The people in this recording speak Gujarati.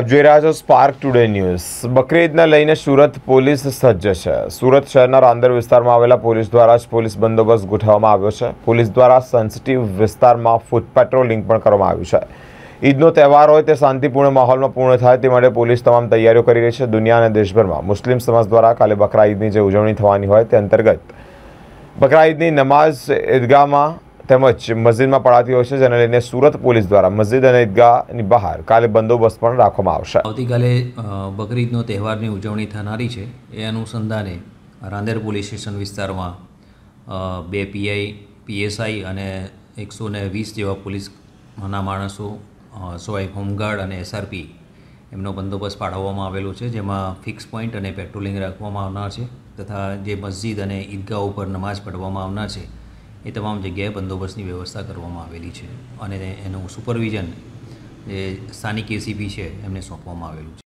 આપ જોઈ રહ્યા છો સ્પાર્ક ટુડે ન્યૂઝ બકરીદને લઈને સુરત પોલીસ સજ્જ છે સુરત શહેરના રાંદર વિસ્તારમાં આવેલા પોલીસ દ્વારા જ પોલીસ બંદોબસ્ત ગોઠવવામાં આવ્યો છે પોલીસ દ્વારા સેન્સિટિવ વિસ્તારમાં ફૂટ પેટ્રોલિંગ પણ કરવામાં આવ્યું છે ઈદનો તહેવાર હોય તે શાંતિપૂર્ણ માહોલમાં પૂર્ણ થાય તે માટે પોલીસ તમામ તૈયારીઓ કરી રહી છે દુનિયા અને દેશભરમાં મુસ્લિમ સમાજ દ્વારા કાલે બકરા ઈદની જે ઉજવણી થવાની હોય તે અંતર્ગત બકરા ઈદની નમાઝ ઈદગાહમાં તેમજ મસ્જિદમાં પડાતી હોય છે જેને લઈને સુરત પોલીસ દ્વારા મસ્જિદ અને ઈદગાહની બહાર કાલે બંદોબસ્ત પણ રાખવામાં આવશે આવતીકાલે બકરીદનો તહેવારની ઉજવણી થનારી છે એ અનુસંધાને રાંદેર પોલીસ સ્ટેશન વિસ્તારમાં બે પીઆઈ પીએસઆઈ અને એકસો ને વીસ જેવા પોલીસના માણસો સોય હોમગાર્ડ અને એસઆરપી એમનો બંદોબસ્ત પાડવવામાં આવેલો છે જેમાં ફિક્સ પોઈન્ટ અને પેટ્રોલિંગ રાખવામાં આવનાર છે તથા જે મસ્જિદ અને ઈદગાહ ઉપર નમાઝ પઢવામાં આવનાર છે એ તમામ જગ્યાએ બંદોબસ્તની વ્યવસ્થા કરવામાં આવેલી છે અને એનું સુપરવિઝન જે સ્થાનિક એસીપી છે એમને સોંપવામાં આવેલું છે